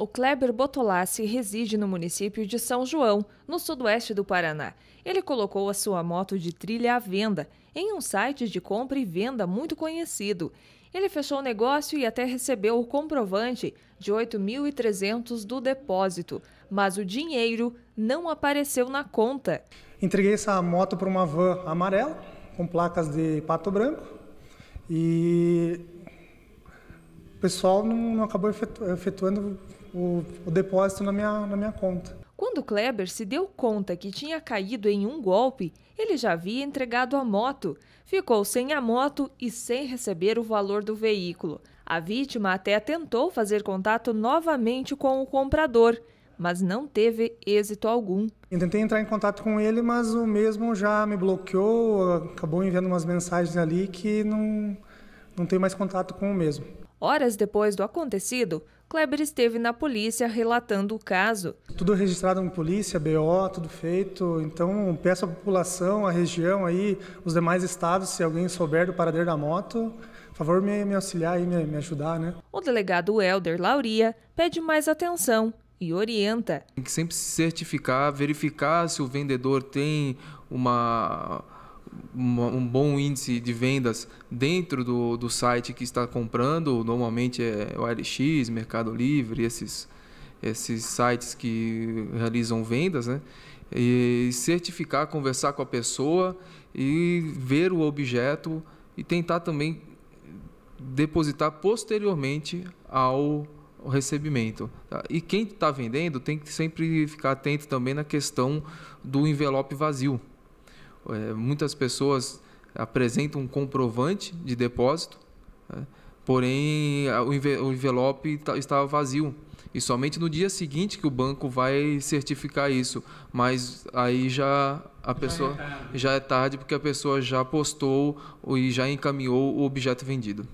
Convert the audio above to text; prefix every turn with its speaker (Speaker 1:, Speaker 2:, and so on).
Speaker 1: O Kleber Botolassi reside no município de São João, no sudoeste do Paraná. Ele colocou a sua moto de trilha à venda em um site de compra e venda muito conhecido. Ele fechou o negócio e até recebeu o comprovante de 8.300 do depósito, mas o dinheiro não apareceu na conta.
Speaker 2: Entreguei essa moto para uma van amarela com placas de pato branco e o pessoal não, não acabou efetuando o, o depósito na minha, na minha conta.
Speaker 1: Quando Kleber se deu conta que tinha caído em um golpe, ele já havia entregado a moto. Ficou sem a moto e sem receber o valor do veículo. A vítima até tentou fazer contato novamente com o comprador, mas não teve êxito algum.
Speaker 2: Eu tentei entrar em contato com ele, mas o mesmo já me bloqueou, acabou enviando umas mensagens ali que não, não tenho mais contato com o mesmo.
Speaker 1: Horas depois do acontecido, Kleber esteve na polícia relatando o caso.
Speaker 2: Tudo registrado na polícia, BO, tudo feito. Então, peço à população, à região aí, os demais estados, se alguém souber do paradeiro da moto, favor me, me auxiliar e me, me ajudar, né?
Speaker 1: O delegado Helder Lauria pede mais atenção e orienta.
Speaker 3: Tem que sempre se certificar, verificar se o vendedor tem uma um bom índice de vendas dentro do, do site que está comprando, normalmente é o LX, Mercado Livre, esses, esses sites que realizam vendas, né? E certificar, conversar com a pessoa e ver o objeto e tentar também depositar posteriormente ao recebimento. Tá? E quem está vendendo tem que sempre ficar atento também na questão do envelope vazio. É, muitas pessoas apresentam um comprovante de depósito, né? porém o envelope estava vazio. E somente no dia seguinte que o banco vai certificar isso. Mas aí já a pessoa já é tarde, já é tarde porque a pessoa já postou e já encaminhou o objeto vendido.